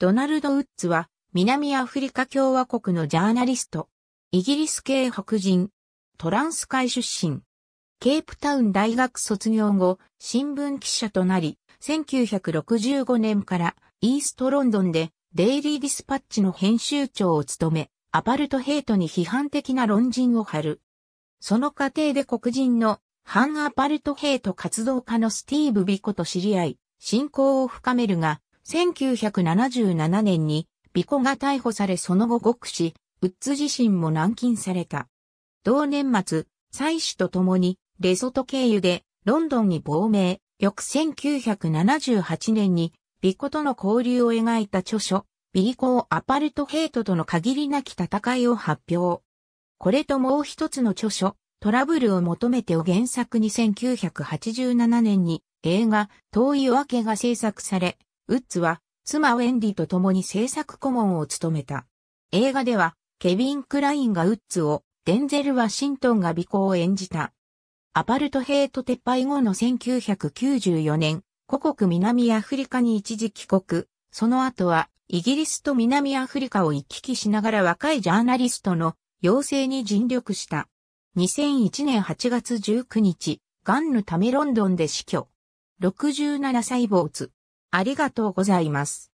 ドナルド・ウッズは、南アフリカ共和国のジャーナリスト。イギリス系白人。トランス界出身。ケープタウン大学卒業後、新聞記者となり、1965年からイーストロンドンでデイリーディスパッチの編集長を務め、アパルトヘイトに批判的な論陣を張る。その過程で黒人の反アパルトヘイト活動家のスティーブ・ビコと知り合い、信仰を深めるが、1977年に、ビコが逮捕されその後獄し、ウッズ自身も軟禁された。同年末、妻子と共に、レソト経由で、ロンドンに亡命、翌1978年に、ビコとの交流を描いた著書、ビリコーアパルトヘイトとの限りなき戦いを発表。これともう一つの著書、トラブルを求めてを原作に1987年に映画、遠い夜明けが制作され、ウッズは妻ウェンディと共に制作顧問を務めた。映画ではケビン・クラインがウッズを、デンゼル・ワシントンが尾行を演じた。アパルトヘイト撤廃後の1994年、故国南アフリカに一時帰国、その後はイギリスと南アフリカを行き来しながら若いジャーナリストの養成に尽力した。2001年8月19日、癌のためロンドンで死去。67歳主。ありがとうございます。